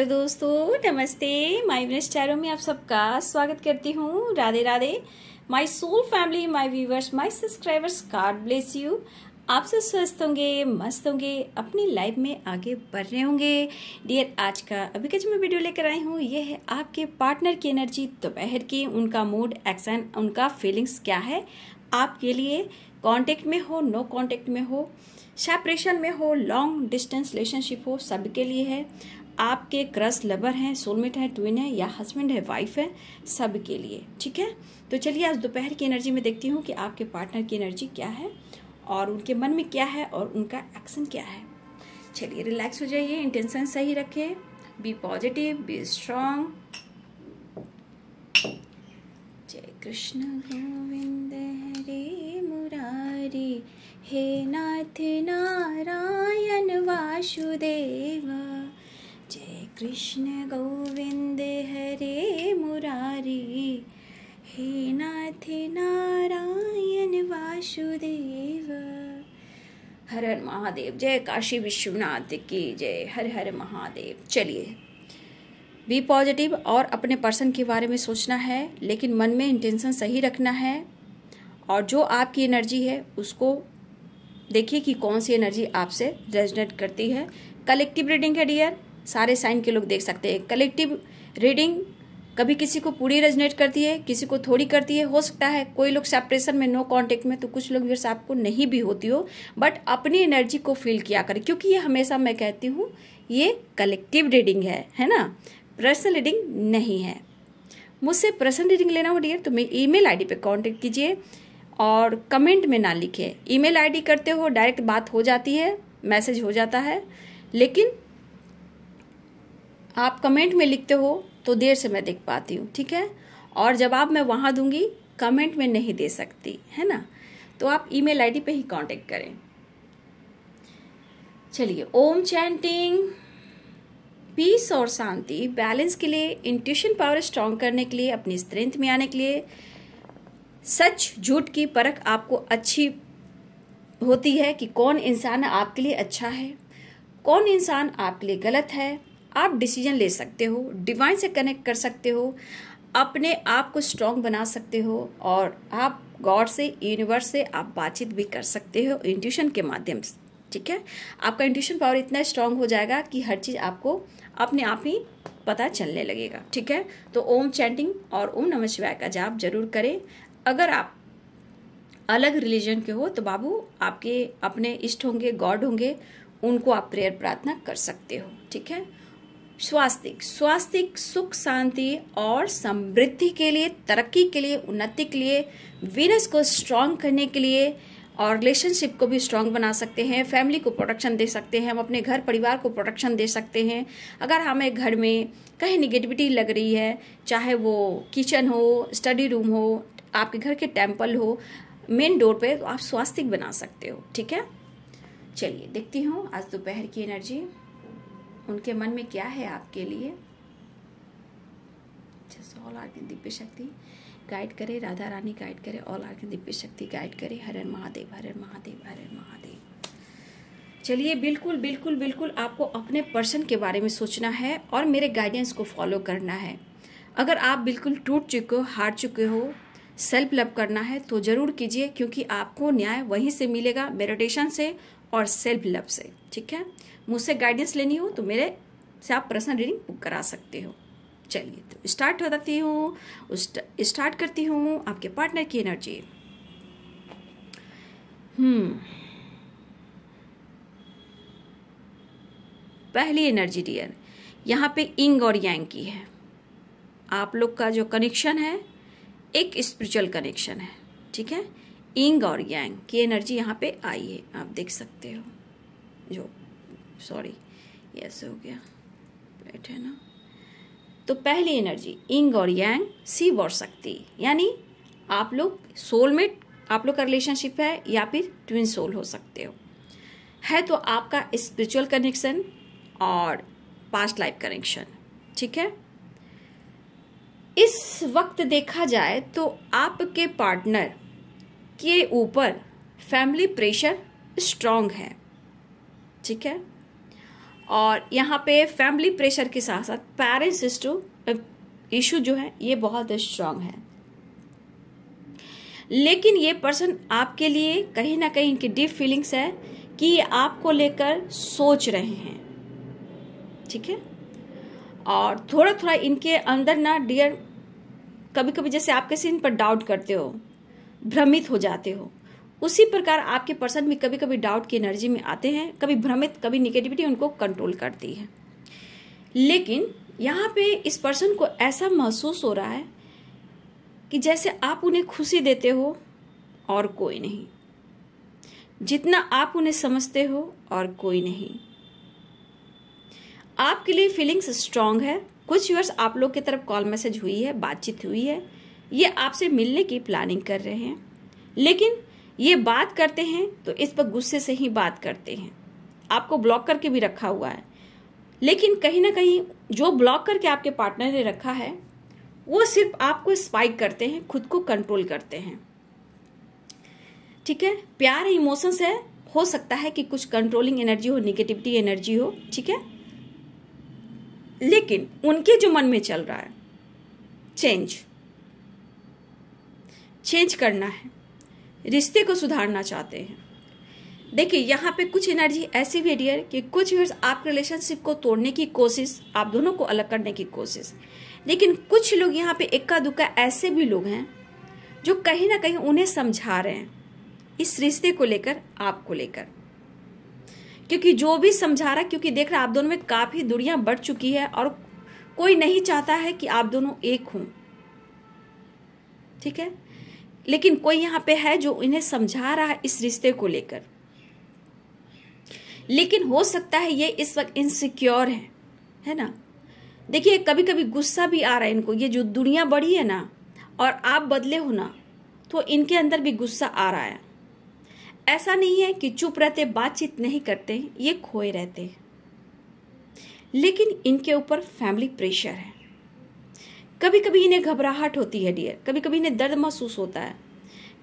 hello दोस्तों नमस्ते विनेश विनस्टारों में आप सबका स्वागत करती हूँ Radhe Radhe my soul family my viewers my subscribers God bless you आप सब स्वस्थ होंगे मस्त होंगे अपनी लाइफ में आगे बढ़ रहे होंगे डियर आज का अभी का जो मैं वीडियो लेकर आई हूँ ये है आपके पार्टनर की एनर्जी दोपहर की उनका मूड एक्शन उनका फीलिंग्स क्या है आपके लिए कॉन्टेक्ट में हो नो कॉन्टेक्ट में हो सेपरेशन में हो लॉन्ग डिस्टेंस रिलेशनशिप हो सबके लिए है आपके क्रस लबर हैं सोलमेट है ट्विन है या हस्बैंड है वाइफ है सब के लिए ठीक है तो चलिए आज दोपहर की एनर्जी में देखती हूँ कि आपके पार्टनर की एनर्जी क्या है और उनके मन में क्या है और उनका एक्शन क्या है चलिए रिलैक्स हो जाइए इंटेंशन सही रखें बी पॉजिटिव बी स्ट्रांग जय कृष्ण गोविंद हरे मुरारी हे नाथ नारायण वासुदेवा जय कृष्ण गोविंद हरे मुरारी हे नाथ नारायण वासुदेव हर हर महादेव जय काशी विश्वनाथ की जय हर हर महादेव चलिए बी पॉजिटिव और अपने पर्सन के बारे में सोचना है लेकिन मन में इंटेंशन सही रखना है और जो आपकी एनर्जी है उसको देखिए कि कौन सी एनर्जी आपसे रेजनेट करती है कलेक्टिव रीडिंग है डियर सारे साइन के लोग देख सकते हैं कलेक्टिव रीडिंग कभी किसी को पूरी रेजनेट करती है किसी को थोड़ी करती है हो सकता है कोई लोग सेपरेशन में नो कांटेक्ट में तो कुछ लोग व्यर्स आपको नहीं भी होती हो बट अपनी एनर्जी को फील किया करें क्योंकि ये हमेशा मैं कहती हूँ ये कलेक्टिव रीडिंग है है ना पर्सनल रीडिंग नहीं है मुझसे पर्सनल रीडिंग लेना हो डियर तो मेरी ई मेल आई कांटेक्ट कीजिए और कमेंट में ना लिखे ई मेल करते हो डायरेक्ट बात हो जाती है मैसेज हो जाता है लेकिन आप कमेंट में लिखते हो तो देर से मैं देख पाती हूँ ठीक है और जवाब मैं वहाँ दूंगी कमेंट में नहीं दे सकती है ना तो आप ईमेल आईडी पे ही कांटेक्ट करें चलिए ओम चैंटिंग पीस और शांति बैलेंस के लिए इंट्यूशन पावर स्ट्रांग करने के लिए अपनी स्ट्रेंथ में आने के लिए सच झूठ की परख आपको अच्छी होती है कि कौन इंसान आपके लिए अच्छा है कौन इंसान आपके लिए गलत है आप डिसीजन ले सकते हो डिवाइन से कनेक्ट कर सकते हो अपने आप को स्ट्रॉन्ग बना सकते हो और आप गॉड से यूनिवर्स से आप बातचीत भी कर सकते हो इंट्यूशन के माध्यम से ठीक है आपका इंट्यूशन पावर इतना स्ट्रांग हो जाएगा कि हर चीज़ आपको अपने आप ही पता चलने लगेगा ठीक है तो ओम चैंटिंग और ओम नमः शिवाय का जाप जरूर करें अगर आप अलग रिलीजन के हो तो बाबू आपके अपने इष्ट होंगे गॉड होंगे उनको आप प्रेयर प्रार्थना कर सकते हो ठीक है स्वास्तिक स्वास्तिक सुख शांति और समृद्धि के लिए तरक्की के लिए उन्नति के लिए वीनस को स्ट्रांग करने के लिए और रिलेशनशिप को भी स्ट्रांग बना सकते हैं फैमिली को प्रोटेक्शन दे सकते हैं हम अपने घर परिवार को प्रोटेक्शन दे सकते हैं अगर हमें घर में कहीं निगेटिविटी लग रही है चाहे वो किचन हो स्टडी रूम हो आपके घर के टेम्पल हो मेन डोर पे तो आप स्वास्तिक बना सकते हो ठीक है चलिए देखती हूँ आज दोपहर की एनर्जी उनके मन में क्या है आपके लिए ऑल आर की दिव्य शक्ति गाइड करे राधा रानी गाइड करे ऑल आर की दिव्य शक्ति गाइड करे हरे महादेव हरे महादेव हरे महादेव चलिए बिल्कुल बिल्कुल बिल्कुल आपको अपने पर्सन के बारे में सोचना है और मेरे गाइडेंस को फॉलो करना है अगर आप बिल्कुल टूट चुके हो हार चुके हो सेल्फ लव करना है तो ज़रूर कीजिए क्योंकि आपको न्याय वहीं से मिलेगा मेडिटेशन से और सेल्फ लव से ठीक है मुझसे गाइडेंस लेनी हो तो मेरे से आप पर्सनल रीडिंग बुक करा सकते हो चलिए तो स्टार्ट हो जाती हूँ स्टार्ट करती हूँ आपके पार्टनर की एनर्जी हम्म पहली एनर्जी डियर यहाँ पे इंग और यांग की है आप लोग का जो कनेक्शन है एक स्पिरिचुअल कनेक्शन है ठीक है इंग और यांग की एनर्जी यहाँ पे आई है आप देख सकते हो जो सॉरी ऐसे हो गया राइट है ना तो पहली एनर्जी इंग और यांग सी और शक्ति यानी आप लोग सोलमेट आप लोग का रिलेशनशिप है या फिर ट्विन सोल हो सकते हो है तो आपका स्पिरिचुअल कनेक्शन और पास्ट लाइफ कनेक्शन ठीक है इस वक्त देखा जाए तो आपके पार्टनर के ऊपर फैमिली प्रेशर स्ट्रॉन्ग है ठीक है और यहाँ पे फैमिली प्रेशर के साथ साथ पेरेंट्स इशू इशू जो है ये बहुत स्ट्रांग है लेकिन ये पर्सन आपके लिए कहीं ना कहीं इनकी डीप फीलिंग्स है कि ये आपको लेकर सोच रहे हैं ठीक है और थोड़ा थोड़ा इनके अंदर ना डियर कभी कभी जैसे आप किसी इन पर डाउट करते हो भ्रमित हो जाते हो उसी प्रकार आपके पर्सन भी कभी कभी डाउट की एनर्जी में आते हैं कभी भ्रमित कभी निगेटिविटी उनको कंट्रोल करती है लेकिन यहाँ पे इस पर्सन को ऐसा महसूस हो रहा है कि जैसे आप उन्हें खुशी देते हो और कोई नहीं जितना आप उन्हें समझते हो और कोई नहीं आपके लिए फीलिंग्स स्ट्रांग है कुछ यूर्स आप लोग की तरफ कॉल मैसेज हुई है बातचीत हुई है ये आपसे मिलने की प्लानिंग कर रहे हैं लेकिन ये बात करते हैं तो इस पर गुस्से से ही बात करते हैं आपको ब्लॉक करके भी रखा हुआ है लेकिन कहीं ना कहीं जो ब्लॉक करके आपके पार्टनर ने रखा है वो सिर्फ आपको स्पाइक करते हैं खुद को कंट्रोल करते हैं ठीक है प्यार इमोशंस है हो सकता है कि कुछ कंट्रोलिंग एनर्जी हो निगेटिविटी एनर्जी हो ठीक है लेकिन उनके जो मन में चल रहा है चेंज चेंज करना है रिश्ते को सुधारना चाहते हैं देखिए यहाँ पे कुछ एनर्जी ऐसी भी डियर कि कुछ व्यूअर्स आप रिलेशनशिप को तोड़ने की कोशिश आप दोनों को अलग करने की कोशिश लेकिन कुछ लोग यहाँ पे इक्का दुक्का ऐसे भी लोग हैं जो कहीं ना कहीं उन्हें समझा रहे हैं इस रिश्ते को लेकर आपको लेकर क्योंकि जो भी समझा रहा क्योंकि देख रहा आप दोनों में काफ़ी दूरियां बढ़ चुकी है और कोई नहीं चाहता है कि आप दोनों एक हों ठीक है लेकिन कोई यहाँ पे है जो इन्हें समझा रहा है इस रिश्ते को लेकर लेकिन हो सकता है ये इस वक्त इनसिक्योर है है ना देखिए कभी कभी गुस्सा भी आ रहा है इनको ये जो दुनिया बड़ी है ना और आप बदले हो ना तो इनके अंदर भी गुस्सा आ रहा है ऐसा नहीं है कि चुप रहते बातचीत नहीं करते ये खोए रहते लेकिन इनके ऊपर फैमिली प्रेशर है कभी कभी इन्हें घबराहट होती है डियर कभी कभी इन्हें दर्द महसूस होता है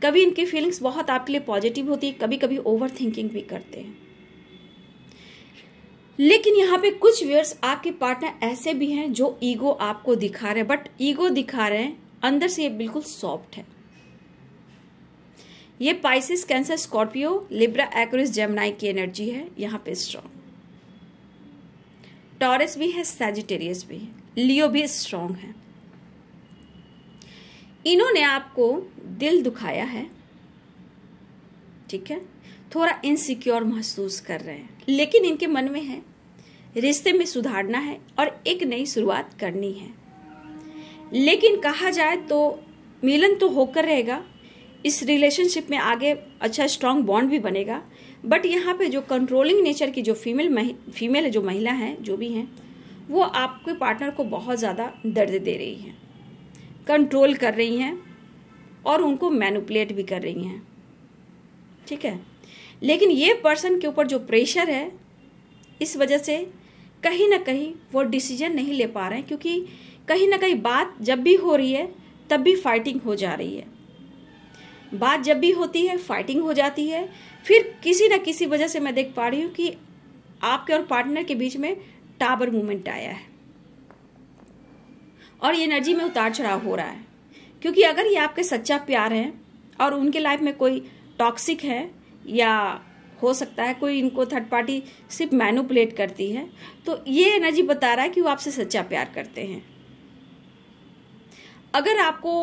कभी इनकी फीलिंग्स बहुत आपके लिए पॉजिटिव होती है कभी कभी ओवर थिंकिंग भी करते हैं लेकिन यहाँ पे कुछ व्यर्स आपके पार्टनर ऐसे भी हैं जो ईगो आपको दिखा रहे हैं बट ईगो दिखा रहे हैं अंदर से ये बिल्कुल सॉफ्ट है ये Pisces Cancer Scorpio Libra Aquarius Gemini की एनर्जी है यहाँ पे स्ट्रांग टॉरस भी है सेजिटेरियस भी है लियो भी स्ट्रांग है इन्होंने आपको दिल दुखाया है ठीक है थोड़ा इनसिक्योर महसूस कर रहे हैं लेकिन इनके मन में है रिश्ते में सुधारना है और एक नई शुरुआत करनी है लेकिन कहा जाए तो मिलन तो होकर रहेगा इस रिलेशनशिप में आगे अच्छा स्ट्रांग बॉन्ड भी बनेगा बट यहाँ पे जो कंट्रोलिंग नेचर की जो फीमेल मह, फीमेल जो महिला हैं जो भी हैं वो आपके पार्टनर को बहुत ज़्यादा दर्द दे रही हैं कंट्रोल कर रही हैं और उनको मैनुपलेट भी कर रही हैं ठीक है लेकिन ये पर्सन के ऊपर जो प्रेशर है इस वजह से कहीं ना कहीं वो डिसीजन नहीं ले पा रहे हैं क्योंकि कहीं ना कहीं बात जब भी हो रही है तब भी फाइटिंग हो जा रही है बात जब भी होती है फाइटिंग हो जाती है फिर किसी न किसी वजह से मैं देख पा रही हूँ कि आपके और पार्टनर के बीच में टावर मूवमेंट आया है और ये एनर्जी में उतार चढ़ाव हो रहा है क्योंकि अगर ये आपके सच्चा प्यार है और उनके लाइफ में कोई टॉक्सिक है या हो सकता है कोई इनको थर्ड पार्टी सिर्फ मैनुपलेट करती है तो ये एनर्जी बता रहा है कि वो आपसे सच्चा प्यार करते हैं अगर आपको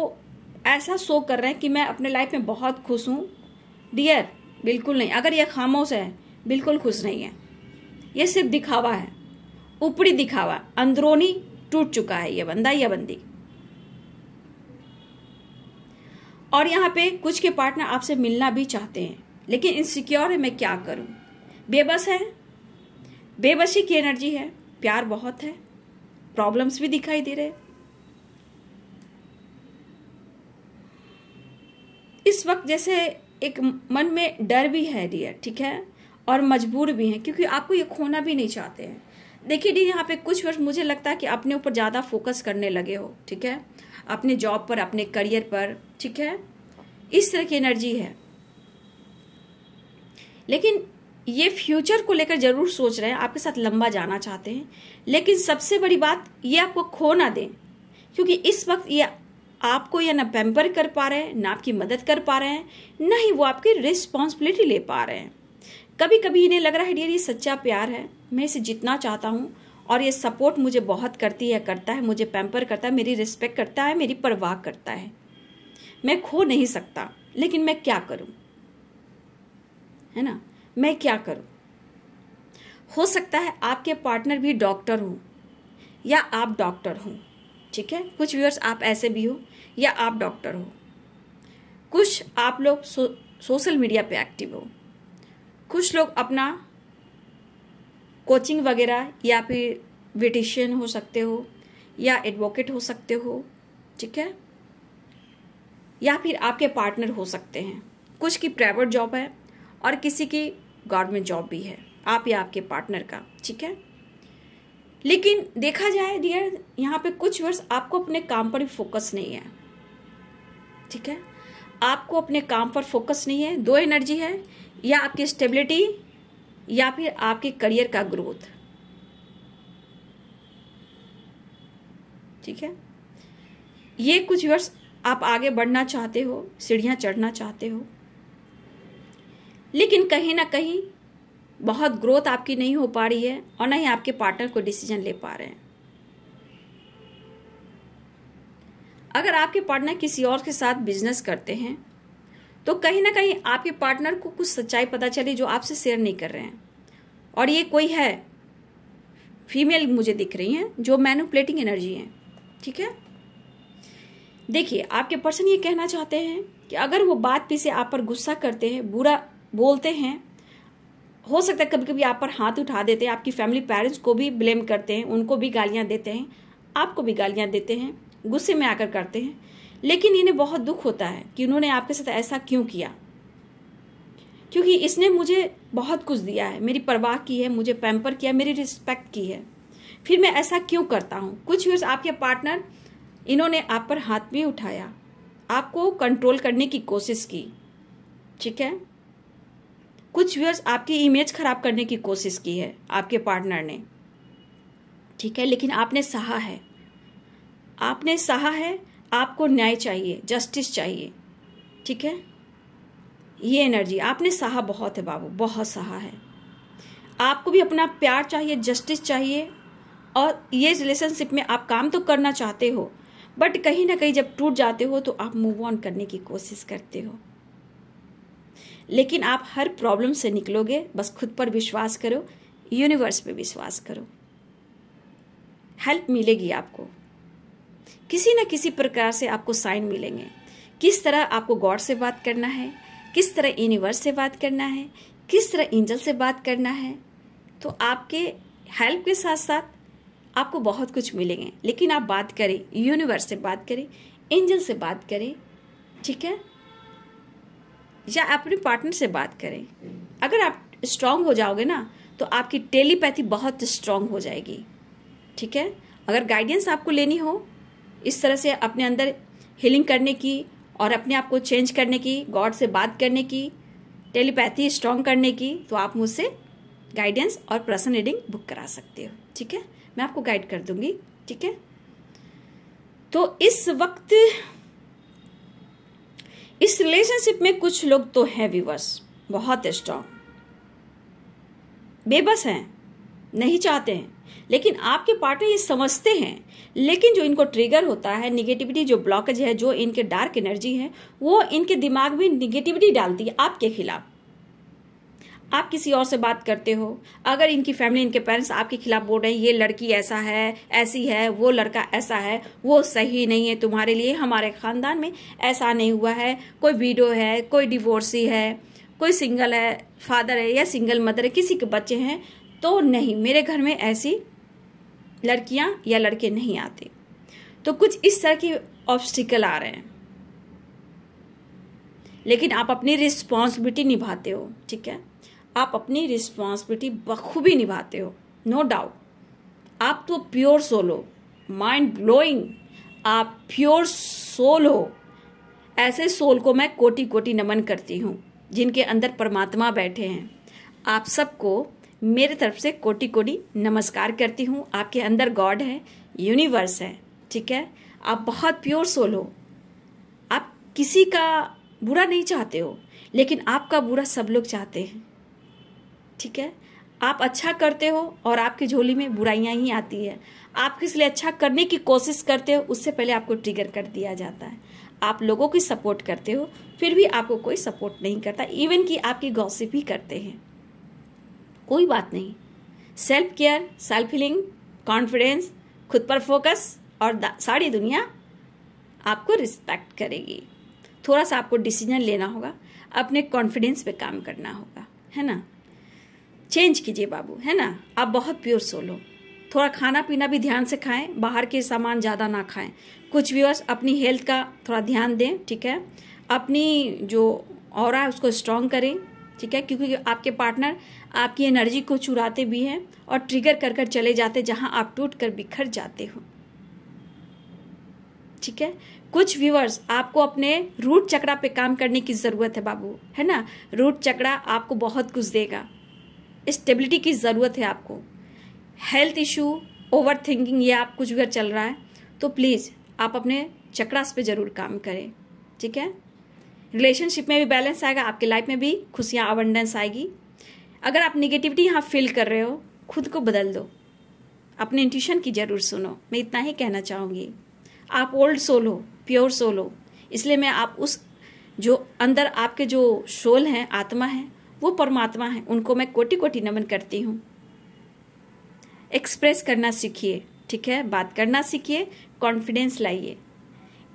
ऐसा शो कर रहे हैं कि मैं अपने लाइफ में बहुत खुश हूँ डियर बिल्कुल नहीं अगर यह खामोश है बिल्कुल खुश नहीं है यह सिर्फ दिखावा है ऊपरी दिखावा अंदरूनी टूट चुका है यह बंदा या बंदी और यहाँ पे कुछ के पार्टनर आपसे मिलना भी चाहते हैं लेकिन इनसिक्योर है मैं क्या करूं बेबस है बेबसी की एनर्जी है प्यार बहुत है प्रॉब्लम्स भी दिखाई दे रहे इस वक्त जैसे एक मन में डर भी है डियर ठीक है और मजबूर भी हैं क्योंकि आपको ये खोना भी नहीं चाहते हैं देखिए डी यहाँ पे कुछ वर्ष मुझे लगता है कि अपने ऊपर ज़्यादा फोकस करने लगे हो ठीक है अपने जॉब पर अपने करियर पर ठीक है इस तरह की एनर्जी है लेकिन ये फ्यूचर को लेकर जरूर सोच रहे हैं आपके साथ लंबा जाना चाहते हैं लेकिन सबसे बड़ी बात ये आपको खो ना दें क्योंकि इस वक्त ये आपको या ना पैम्पर कर पा रहे हैं ना आपकी मदद कर पा रहे हैं ना ही वो आपकी रिस्पॉन्सिबिलिटी ले पा रहे हैं कभी कभी इन्हें लग रहा है डियर ये सच्चा प्यार है मैं इसे जितना चाहता हूँ और ये सपोर्ट मुझे बहुत करती है करता है मुझे पैम्पर करता है मेरी रिस्पेक्ट करता है मेरी परवाह करता है मैं खो नहीं सकता लेकिन मैं क्या करूं है ना मैं क्या करूं हो सकता है आपके पार्टनर भी डॉक्टर हो या आप डॉक्टर हो ठीक है कुछ व्यूअर्स आप ऐसे भी हो या आप डॉक्टर हो कुछ आप लोग सो, सोशल मीडिया पे एक्टिव हो कुछ लोग अपना कोचिंग वगैरह या फिर ब्यूटिशियन हो सकते हो या एडवोकेट हो सकते हो ठीक है या फिर आपके पार्टनर हो सकते हैं कुछ की प्राइवेट जॉब है और किसी की गवर्नमेंट जॉब भी है आप या आपके पार्टनर का ठीक है लेकिन देखा जाए डियर यहाँ पे कुछ वर्ष आपको अपने काम पर फोकस नहीं है ठीक है आपको अपने काम पर फोकस नहीं है दो एनर्जी है या आपकी स्टेबिलिटी या फिर आपके करियर का ग्रोथ ठीक है ये कुछ वर्ष आप आगे बढ़ना चाहते हो सीढ़ियां चढ़ना चाहते हो लेकिन कहीं ना कहीं बहुत ग्रोथ आपकी नहीं हो पा रही है और ना ही आपके पार्टनर को डिसीजन ले पा रहे हैं अगर आपके पार्टनर किसी और के साथ बिजनेस करते हैं तो कहीं ना कहीं आपके पार्टनर को कुछ सच्चाई पता चली जो आपसे शेयर नहीं कर रहे हैं और ये कोई है फीमेल मुझे दिख रही हैं जो मैनुपलेटिंग एनर्जी है ठीक है देखिए आपके पर्सन ये कहना चाहते हैं कि अगर वो बात पीछे आप पर गुस्सा करते हैं बुरा बोलते हैं हो सकता है कभी कभी आप पर हाथ उठा देते हैं आपकी फैमिली पेरेंट्स को भी ब्लेम करते हैं उनको भी गालियां देते हैं आपको भी गालियां देते हैं गुस्से में आकर करते हैं लेकिन इन्हें बहुत दुख होता है कि उन्होंने आपके साथ ऐसा क्यों किया क्योंकि इसने मुझे बहुत कुछ दिया है मेरी परवाह की है मुझे पैम्पर किया मेरी रिस्पेक्ट की है फिर मैं ऐसा क्यों करता हूँ कुछ यूर्स आपके पार्टनर इन्होंने आप पर हाथ भी उठाया आपको कंट्रोल करने की कोशिश की ठीक है कुछ व्यूअर्स आपकी इमेज खराब करने की कोशिश की है आपके पार्टनर ने ठीक है लेकिन आपने सहा है आपने सहा है आपको न्याय चाहिए जस्टिस चाहिए ठीक है ये एनर्जी आपने सहा बहुत है बाबू बहुत सहा है आपको भी अपना प्यार चाहिए जस्टिस चाहिए और ये रिलेशनशिप में आप काम तो करना चाहते हो बट कहीं ना कहीं जब टूट जाते हो तो आप मूव ऑन करने की कोशिश करते हो लेकिन आप हर प्रॉब्लम से निकलोगे बस खुद पर विश्वास करो यूनिवर्स पे विश्वास करो हेल्प मिलेगी आपको किसी न किसी प्रकार से आपको साइन मिलेंगे किस तरह आपको गॉड से बात करना है किस तरह यूनिवर्स से बात करना है किस तरह एंजल से बात करना है तो आपके हेल्प के साथ साथ आपको बहुत कुछ मिलेंगे लेकिन आप बात करें यूनिवर्स से बात करें एंजल से बात करें ठीक है या अपने पार्टनर से बात करें अगर आप स्ट्रांग हो जाओगे ना तो आपकी टेलीपैथी बहुत स्ट्रांग हो जाएगी ठीक है अगर गाइडेंस आपको लेनी हो इस तरह से अपने अंदर हीलिंग करने की और अपने आप को चेंज करने की गॉड से बात करने की टेलीपैथी स्ट्रांग करने की तो आप मुझसे गाइडेंस और पर्सन रीडिंग बुक करा सकते हो ठीक है मैं आपको गाइड कर दूंगी ठीक है तो इस वक्त इस रिलेशनशिप में कुछ लोग तो हैं विवर्स बहुत स्ट्रांग बेबस हैं नहीं चाहते हैं लेकिन आपके पार्टनर ये समझते हैं लेकिन जो इनको ट्रिगर होता है निगेटिविटी जो ब्लॉकेज है जो इनके डार्क एनर्जी है वो इनके दिमाग में निगेटिविटी डालती है आपके खिलाफ आप किसी और से बात करते हो अगर इनकी फैमिली इनके पेरेंट्स आपके खिलाफ बोल रहे हैं ये लड़की ऐसा है ऐसी है वो लड़का ऐसा है वो सही नहीं है तुम्हारे लिए हमारे खानदान में ऐसा नहीं हुआ है कोई वीडो है कोई डिवोर्सी है कोई सिंगल है फादर है या सिंगल मदर है किसी के बच्चे हैं तो नहीं मेरे घर में ऐसी लड़कियां या लड़के नहीं आते तो कुछ इस तरह के ऑब्स्टिकल आ रहे हैं लेकिन आप अपनी रिस्पॉन्सिबिलिटी निभाते हो ठीक है आप अपनी रिस्पॉन्सिबिलिटी बखूबी निभाते हो नो no डाउट आप तो प्योर सोल हो माइंड ब्लोइंग आप प्योर सोल हो ऐसे सोल को मैं कोटि कोटि नमन करती हूँ जिनके अंदर परमात्मा बैठे हैं आप सबको मेरे तरफ से कोटि कोटि नमस्कार करती हूँ आपके अंदर गॉड है यूनिवर्स है ठीक है आप बहुत प्योर सोल हो आप किसी का बुरा नहीं चाहते हो लेकिन आपका बुरा सब लोग चाहते हैं ठीक है आप अच्छा करते हो और आपकी झोली में बुराइयाँ ही आती है आप किस लिए अच्छा करने की कोशिश करते हो उससे पहले आपको ट्रिगर कर दिया जाता है आप लोगों की सपोर्ट करते हो फिर भी आपको कोई सपोर्ट नहीं करता इवन कि आपकी गॉसिप ही करते हैं कोई बात नहीं self care self healing confidence खुद पर फोकस और सारी दुनिया आपको रिस्पेक्ट करेगी थोड़ा सा आपको डिसीजन लेना होगा अपने कॉन्फिडेंस पे काम करना होगा है ना चेंज कीजिए बाबू है ना आप बहुत प्योर सोल हो थोड़ा खाना पीना भी ध्यान से खाएं बाहर के सामान ज़्यादा ना खाएं कुछ व्यूअर्स अपनी हेल्थ का थोड़ा ध्यान दें ठीक है अपनी जो और उसको स्ट्रांग करें ठीक है क्योंकि आपके पार्टनर आपकी एनर्जी को चुराते भी हैं और ट्रिगर कर कर चले जाते जहां आप टूट कर बिखर जाते हो ठीक है कुछ व्यूअर्स आपको अपने रूट चक्रा पे काम करने की ज़रूरत है बाबू है ना रूट चक्रा आपको बहुत कुछ देगा स्टेबिलिटी की ज़रूरत है आपको हेल्थ इशू ओवर थिंकिंग ये आप कुछ भी चल रहा है तो प्लीज़ आप अपने चक्रास पे ज़रूर काम करें ठीक है रिलेशनशिप में भी बैलेंस आएगा आपके लाइफ में भी खुशियाँ अबंडेंस आएगी अगर आप निगेटिविटी यहाँ फील कर रहे हो खुद को बदल दो अपने इंट्यूशन की ज़रूर सुनो मैं इतना ही कहना चाहूँगी आप ओल्ड सोल हो प्योर सोल हो इसलिए मैं आप उस जो अंदर आपके जो सोल हैं आत्मा हैं वो परमात्मा हैं उनको मैं कोटि कोटि नमन करती हूँ एक्सप्रेस करना सीखिए ठीक है बात करना सीखिए कॉन्फिडेंस लाइए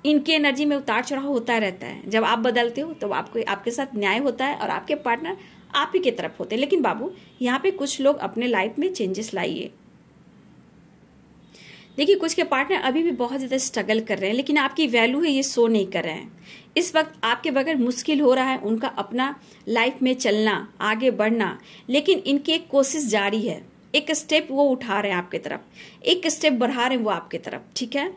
इनके एनर्जी में उतार चढ़ाव होता रहता है जब आप बदलते हो तो आपको आपके साथ न्याय होता है और आपके पार्टनर आप ही की तरफ होते हैं लेकिन बाबू यहाँ पे कुछ लोग अपने लाइफ में चेंजेस लाइए देखिए कुछ के पार्टनर अभी भी बहुत ज़्यादा स्ट्रगल कर रहे हैं लेकिन आपकी वैल्यू है ये शो नहीं कर रहे हैं इस वक्त आपके बगैर मुश्किल हो रहा है उनका अपना लाइफ में चलना आगे बढ़ना लेकिन इनकी एक कोशिश जारी है एक स्टेप वो उठा रहे हैं आपके तरफ एक स्टेप बढ़ा रहे हैं वो आपके तरफ ठीक है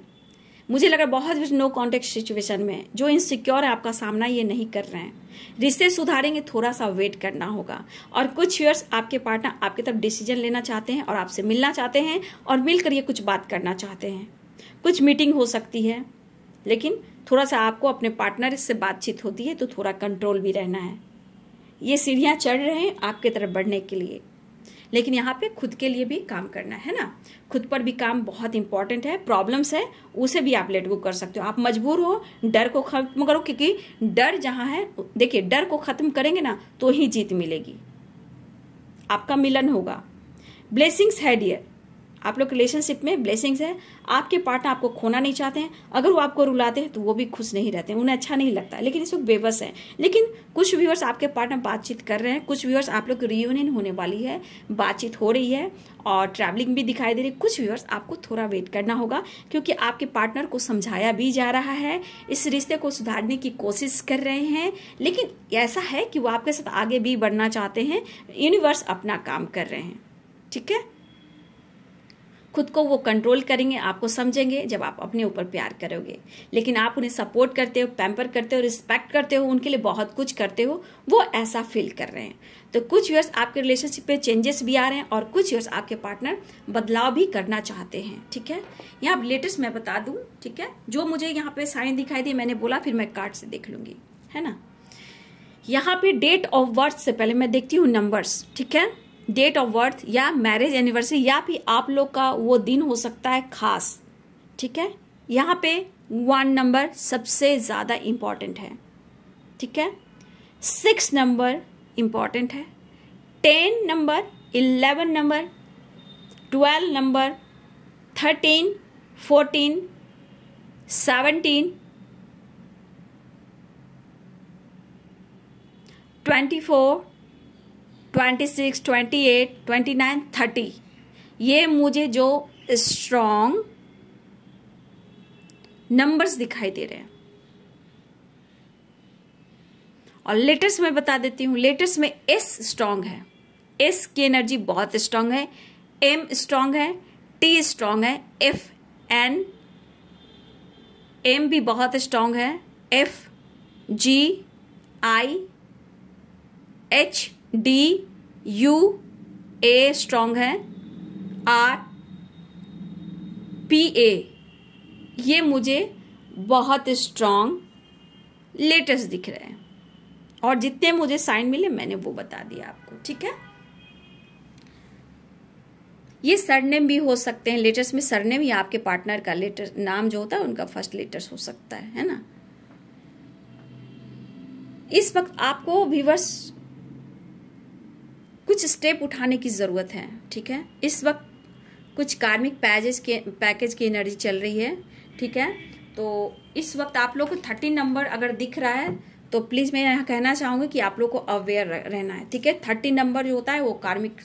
मुझे लगा बहुत नो कॉन्टेक्ट सिचुएशन में जो इनसिक्योर है आपका सामना ये नहीं कर रहे हैं रिश्ते सुधारेंगे थोड़ा सा वेट करना होगा और कुछ ईयर्स आपके पार्टनर आपकी तरफ डिसीजन लेना चाहते हैं और आपसे मिलना चाहते हैं और मिलकर ये कुछ बात करना चाहते हैं कुछ मीटिंग हो सकती है लेकिन थोड़ा सा आपको अपने पार्टनर से बातचीत होती है तो थोड़ा कंट्रोल भी रहना है ये सीढ़ियाँ चढ़ रहे हैं आपकी तरफ बढ़ने के लिए लेकिन यहाँ पे खुद के लिए भी काम करना है ना खुद पर भी काम बहुत इंपॉर्टेंट है प्रॉब्लम्स है उसे भी आप लेट गो कर सकते हो आप मजबूर हो डर को खत्म करो क्योंकि डर जहाँ है देखिए डर को खत्म करेंगे ना तो ही जीत मिलेगी आपका मिलन होगा ब्लेसिंग्स है डियर आप लोग रिलेशनशिप में ब्लेसिंग्स है आपके पार्टनर आपको खोना नहीं चाहते हैं अगर वो आपको रुलाते हैं तो वो भी खुश नहीं रहते उन्हें अच्छा नहीं लगता लेकिन इस वक्त बेबस है लेकिन कुछ व्यूअर्स आपके पार्टनर बातचीत कर रहे हैं कुछ व्यूअर्स आप लोग की रियूनियन होने वाली है बातचीत हो रही है और ट्रैवलिंग भी दिखाई दे रही है कुछ व्यूअर्स आपको थोड़ा वेट करना होगा क्योंकि आपके पार्टनर को समझाया भी जा रहा है इस रिश्ते को सुधारने की कोशिश कर रहे हैं लेकिन ऐसा है कि वो आपके साथ आगे भी बढ़ना चाहते हैं यूनिवर्स अपना काम कर रहे हैं ठीक है खुद को वो कंट्रोल करेंगे आपको समझेंगे जब आप अपने ऊपर प्यार करोगे लेकिन आप उन्हें सपोर्ट करते हो पैम्पर करते हो रिस्पेक्ट करते हो उनके लिए बहुत कुछ करते हो वो ऐसा फील कर रहे हैं तो कुछ व्यर्स आपके रिलेशनशिप पे चेंजेस भी आ रहे हैं और कुछ व्यर्स आपके पार्टनर बदलाव भी करना चाहते हैं ठीक है यहाँ लेटेस्ट मैं बता दूँ ठीक है जो मुझे यहाँ पे साइन दिखाई दी मैंने बोला फिर मैं कार्ड से देख लूंगी है ना यहाँ पे डेट ऑफ बर्थ से पहले मैं देखती हूँ नंबर्स ठीक है डेट ऑफ बर्थ या मैरिज एनिवर्सरी या फिर आप लोग का वो दिन हो सकता है खास ठीक है यहाँ पे वन नंबर सबसे ज़्यादा इम्पॉर्टेंट है ठीक है सिक्स नंबर इम्पॉर्टेंट है ten number eleven number twelve number thirteen fourteen seventeen twenty four twenty six twenty eight twenty nine thirty ये मुझे जो स्ट्रॉन्ग नंबर्स दिखाई दे रहे हैं और लेटर्स में बता देती हूँ लेटर्स में एस स्ट्रांग है एस की एनर्जी बहुत स्ट्रांग है एम स्ट्रांग है टी स्ट्रांग है एफ एन एम भी बहुत स्ट्रांग है F G I H D U A strong है आर पी ए ये मुझे बहुत स्ट्रॉन्ग लेटेस्ट दिख रहे हैं और जितने मुझे साइन मिले मैंने वो बता दिया आपको ठीक है ये सरनेम भी हो सकते हैं लेटर्स में सरनेम या आपके पार्टनर का लेटर नाम जो होता है उनका फर्स्ट लेटर्स हो सकता है है ना इस वक्त आपको व्यूवर्स कुछ स्टेप उठाने की ज़रूरत है ठीक है इस वक्त कुछ कार्मिक पैकेज के पैकेज की एनर्जी चल रही है ठीक है तो इस वक्त आप लोग को थर्टी नंबर अगर दिख रहा है तो प्लीज़ मैं यहाँ कहना चाहूँगी कि आप लोग को अवेयर रहना है ठीक है थर्टी नंबर जो होता है वो कार्मिक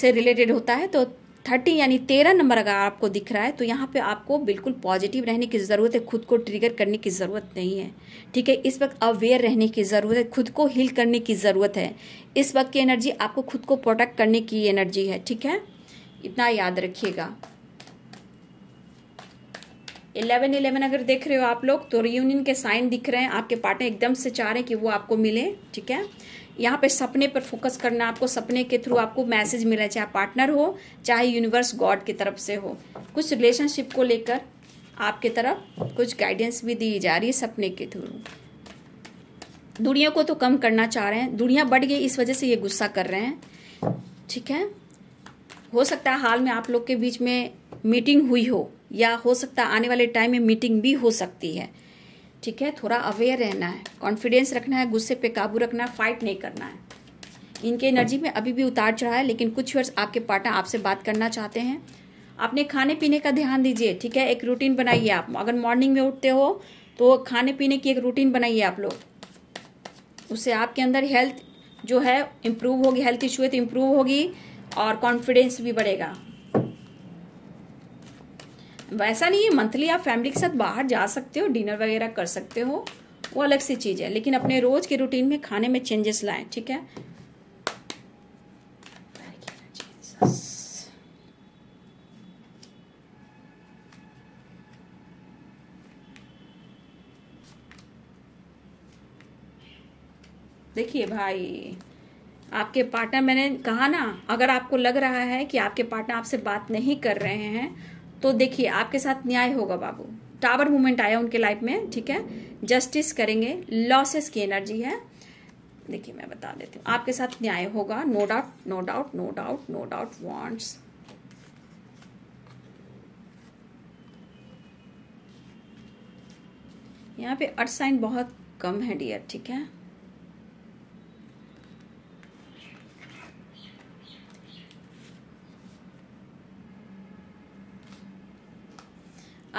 से रिलेटेड होता है तो थर्टी यानी तेरह नंबर अगर आपको दिख रहा है तो यहाँ पे आपको बिल्कुल पॉजिटिव रहने की ज़रूरत है खुद को ट्रिगर करने की ज़रूरत नहीं है ठीक है इस वक्त अवेयर रहने की ज़रूरत है खुद को हील करने की ज़रूरत है इस वक्त की एनर्जी आपको खुद को प्रोटेक्ट करने की एनर्जी है ठीक है इतना याद रखिएगा इलेवन इलेवन अगर देख रहे हो आप लोग तो रियूनियन के साइन दिख रहे हैं आपके पार्टनर एकदम से चाह रहे हैं कि वो आपको मिले ठीक है यहाँ पे सपने पर फोकस करना आपको सपने के थ्रू आपको मैसेज मिला चाहे पार्टनर हो चाहे यूनिवर्स गॉड की तरफ से हो कुछ रिलेशनशिप को लेकर आपके तरफ कुछ गाइडेंस भी दी जा रही है सपने के थ्रू दुनिया को तो कम करना चाह रहे हैं दुनिया बढ़ गई इस वजह से ये गुस्सा कर रहे हैं ठीक है हो सकता है हाल में आप लोग के बीच में मीटिंग हुई हो या हो सकता है आने वाले टाइम में मीटिंग भी हो सकती है ठीक है थोड़ा अवेयर रहना है कॉन्फिडेंस रखना है गुस्से पे काबू रखना है फाइट नहीं करना है इनके एनर्जी में अभी भी उतार चढ़ा है लेकिन कुछ वर्ष आपके पार्टनर आपसे बात करना चाहते हैं आपने खाने पीने का ध्यान दीजिए ठीक है एक रूटीन बनाइए आप अगर मॉर्निंग में उठते हो तो खाने पीने की एक रूटीन बनाइए आप लोग उससे आपके अंदर हेल्थ जो है इम्प्रूव होगी हेल्थ इश्यू है तो इम्प्रूव होगी और कॉन्फिडेंस भी बढ़ेगा वैसा नहीं है मंथली आप फैमिली के साथ बाहर जा सकते हो डिनर वगैरह कर सकते हो वो अलग सी चीज़ है लेकिन अपने रोज़ के रूटीन में खाने में चेंजेस लाएं ठीक है देखिए भाई आपके पार्टनर मैंने कहा ना अगर आपको लग रहा है कि आपके पार्टनर आपसे बात नहीं कर रहे हैं तो देखिए आपके साथ न्याय होगा बाबू टावर मूवमेंट आया उनके लाइफ में ठीक है जस्टिस करेंगे लॉसेस की एनर्जी है देखिए मैं बता देती हूँ आपके साथ न्याय होगा no doubt no doubt no doubt no doubt wands यहाँ पे अर्थ साइन बहुत कम है डियर ठीक है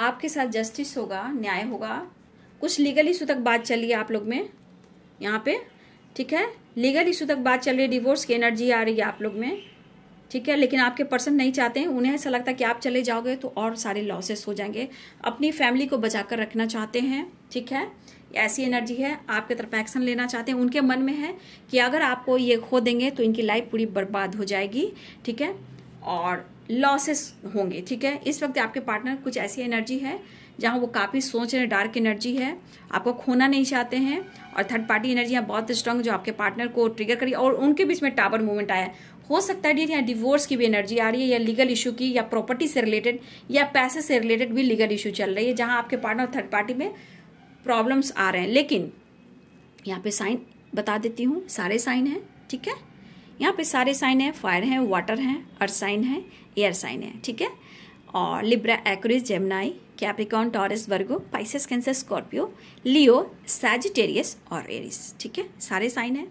आपके साथ जस्टिस होगा न्याय होगा कुछ लीगल इशू तक बात चल रही है आप लोग में यहाँ पे ठीक है लीगल इशू तक बात चल रही है डिवोर्स की एनर्जी आ रही है आप लोग में ठीक है लेकिन आपके पर्सन नहीं चाहते हैं उन्हें ऐसा लगता है कि आप चले जाओगे तो और सारे लॉसेस हो जाएंगे अपनी फैमिली को बचा कर रखना चाहते हैं ठीक है ऐसी एनर्जी है आपके तरफ एक्शन लेना चाहते हैं उनके मन में है कि अगर आपको ये खो देंगे तो इनकी लाइफ पूरी बर्बाद हो जाएगी ठीक है और लॉसेस होंगे ठीक है इस वक्त आपके पार्टनर कुछ ऐसी एनर्जी है जहाँ वो काफ़ी सोच रहे डार्क एनर्जी है आपको खोना नहीं चाहते हैं और थर्ड पार्टी एनर्जियाँ बहुत स्ट्रांग जो आपके पार्टनर को ट्रिगर करी और उनके बीच में टावर मूवमेंट आया हो सकता है डियर यहाँ डिवोर्स की भी एनर्जी आ रही है या लीगल इशू की या प्रॉपर्टी से रिलेटेड या पैसे से रिलेटेड भी लीगल इशू चल रही है जहाँ आपके पार्टनर थर्ड पार्टी में प्रॉब्लम्स आ रहे हैं लेकिन यहाँ पे साइन बता देती हूँ सारे साइन हैं ठीक है यहाँ पे सारे साइन हैं फायर हैं वाटर हैं अर्थ साइन है एयर साइन है ठीक है और Libra Aquarius Gemini Capricorn Taurus Virgo Pisces Cancer Scorpio Leo Sagittarius और एरिस ठीक है सारे साइन हैं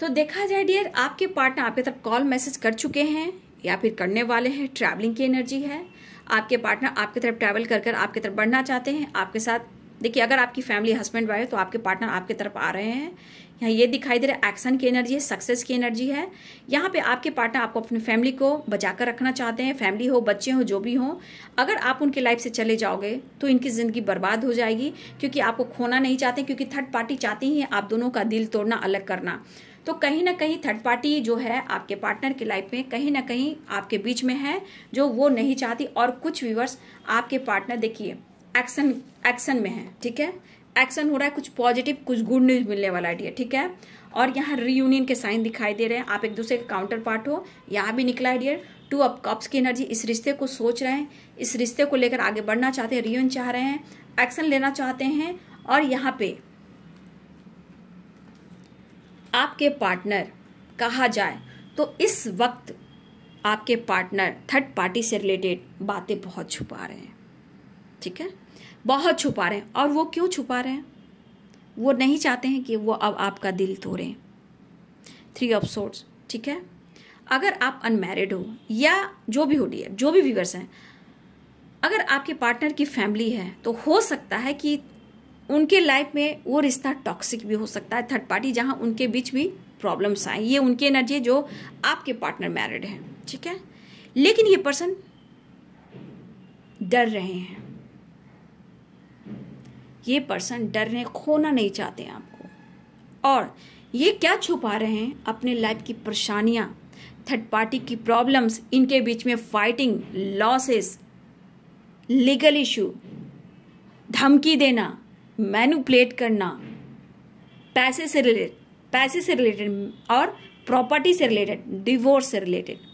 तो देखा जाए डियर आपके पार्टनर आपके तरफ कॉल मैसेज कर चुके हैं या फिर करने वाले हैं ट्रैवलिंग की एनर्जी है आपके पार्टनर आपकी तरफ ट्रैवल कर कर आपकी तरफ बढ़ना चाहते हैं आपके साथ देखिए अगर आपकी फैमिली हस्बैंड वाइफ तो आपके पार्टनर आपके तरफ आ रहे हैं यहाँ ये दिखाई दे रहा है एक्शन की एनर्जी है सक्सेस की एनर्जी है यहाँ पे आपके पार्टनर आपको अपनी फैमिली को बचा कर रखना चाहते हैं फैमिली हो बच्चे हो जो भी हो अगर आप उनके लाइफ से चले जाओगे तो इनकी ज़िंदगी बर्बाद हो जाएगी क्योंकि आपको खोना नहीं चाहते क्योंकि थर्ड पार्टी चाहती हैं आप दोनों का दिल तोड़ना अलग करना तो कहीं ना कहीं थर्ड पार्टी जो है आपके पार्टनर की लाइफ में कहीं ना कहीं आपके बीच में है जो वो नहीं चाहती और कुछ व्यूवर्स आपके पार्टनर देखिए एक्शन एक्शन में है ठीक है एक्शन हो रहा है कुछ पॉजिटिव कुछ गुड न्यूज मिलने वाला आइडिया ठीक है और यहाँ रीयूनियन के साइन दिखाई दे रहे हैं आप एक दूसरे के काउंटर पार्ट हो यहाँ भी निकला आइडिया टू अप कप्स की एनर्जी इस रिश्ते को सोच रहे हैं इस रिश्ते को लेकर आगे बढ़ना चाहते हैं रियून चाह रहे हैं एक्शन लेना चाहते हैं और यहाँ पे आपके पार्टनर कहा जाए तो इस वक्त आपके पार्टनर थर्ड पार्टी से रिलेटेड बातें बहुत छुपा रहे हैं ठीक है बहुत छुपा रहे हैं और वो क्यों छुपा रहे हैं वो नहीं चाहते हैं कि वो अब आपका दिल तोड़ें थ्री ऑफ सोर्ट्स ठीक है अगर आप अनमैरिड हो या जो भी हो डी जो भी व्यूवर्स हैं अगर आपके पार्टनर की फैमिली है तो हो सकता है कि उनके लाइफ में वो रिश्ता टॉक्सिक भी हो सकता है थर्ड पार्टी जहाँ उनके बीच भी प्रॉब्लम्स आए ये उनकी एनर्जी है जो आपके पार्टनर मैरिड हैं ठीक है लेकिन ये पर्सन डर रहे हैं ये पर्सन डरने खोना नहीं चाहते आपको और ये क्या छुपा रहे हैं अपने लाइफ की परेशानियाँ थर्ड पार्टी की प्रॉब्लम्स इनके बीच में फाइटिंग लॉसेस लीगल इशू धमकी देना मैनुपलेट करना पैसे से रिलेटेड पैसे से रिलेटेड और प्रॉपर्टी से रिलेटेड डिवोर्स से रिलेटेड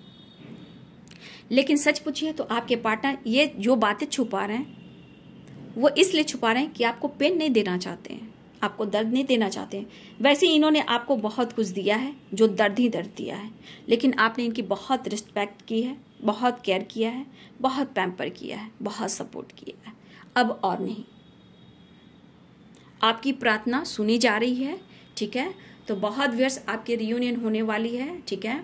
लेकिन सच पूछिए तो आपके पार्टनर ये जो बातें छुपा रहे हैं वो इसलिए छुपा रहे हैं कि आपको पेन नहीं देना चाहते हैं आपको दर्द नहीं देना चाहते हैं वैसे इन्होंने आपको बहुत कुछ दिया है जो दर्द ही दर्द दिया है लेकिन आपने इनकी बहुत रिस्पेक्ट की है बहुत केयर किया है बहुत पैम्पर किया है बहुत सपोर्ट किया है अब और नहीं आपकी प्रार्थना सुनी जा रही है ठीक है तो बहुत व्यर्स आपकी रियूनियन होने वाली है ठीक है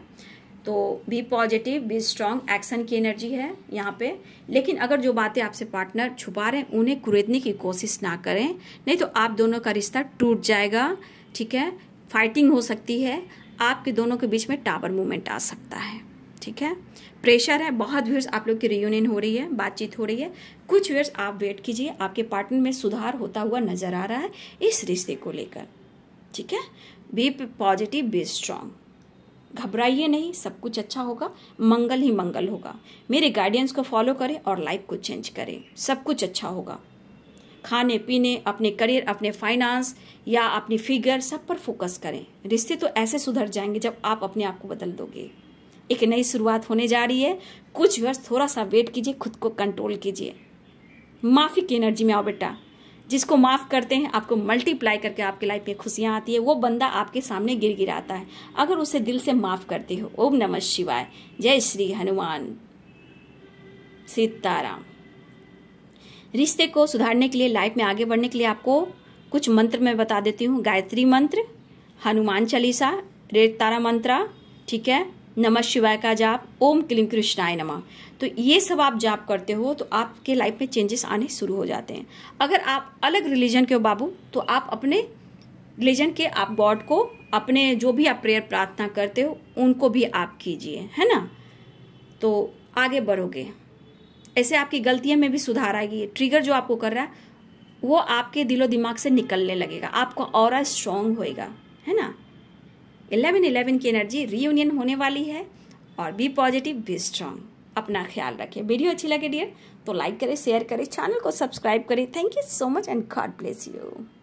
तो be positive be strong action की एनर्जी है यहाँ पे लेकिन अगर जो बातें आपसे पार्टनर छुपा रहे हैं उन्हें कुरेदने की कोशिश ना करें नहीं तो आप दोनों का रिश्ता टूट जाएगा ठीक है फाइटिंग हो सकती है आपके दोनों के बीच में टावर मूवमेंट आ सकता है ठीक है प्रेशर है बहुत व्यर्स आप लोग की रियूनियन हो रही है बातचीत हो रही है कुछ व्यर्स आप वेट कीजिए आपके पार्टनर में सुधार होता हुआ नजर आ रहा है इस रिश्ते को लेकर ठीक है बी पॉजिटिव बी स्ट्रांग घबराइए नहीं सब कुछ अच्छा होगा मंगल ही मंगल होगा मेरे गाइडेंस को फॉलो करें और लाइफ को चेंज करें सब कुछ अच्छा होगा खाने पीने अपने करियर अपने फाइनेंस या अपनी फिगर सब पर फोकस करें रिश्ते तो ऐसे सुधर जाएंगे जब आप अपने आप को बदल दोगे एक नई शुरुआत होने जा रही है कुछ वर्ष थोड़ा सा वेट कीजिए खुद को कंट्रोल कीजिए माफी की एनर्जी में आओ बेटा जिसको माफ़ करते हैं आपको मल्टीप्लाई करके आपके लाइफ में खुशियां आती है वो बंदा आपके सामने गिर गिराता है अगर उसे दिल से माफ़ करते हो ओम नमः शिवाय जय श्री हनुमान सीताराम रिश्ते को सुधारने के लिए लाइफ में आगे बढ़ने के लिए आपको कुछ मंत्र मैं बता देती हूँ गायत्री मंत्र हनुमान चालीसा रेत तारा मंत्रा ठीक है नमः शिवाय का जाप ओम क्लीम कृष्णाय नमः तो ये सब आप जाप करते हो तो आपके लाइफ में चेंजेस आने शुरू हो जाते हैं अगर आप अलग रिलीजन के हो बाबू तो आप अपने रिलीजन के आप गॉड को अपने जो भी आप प्रेयर प्रार्थना करते हो उनको भी आप कीजिए है ना तो आगे बढ़ोगे ऐसे आपकी गलतियों में भी सुधार आएगी ट्रिगर जो आपको कर रहा है वो आपके दिलो दिमाग से निकलने लगेगा आपका और स्ट्रांग होएगा है ना इलेवन इलेवन की एनर्जी रीयूनियन होने वाली है और बी पॉजिटिव बी स्ट्रांग अपना ख्याल रखें वीडियो अच्छी लगे डियर तो लाइक करें शेयर करें चैनल को सब्सक्राइब करें thank you so much and God bless you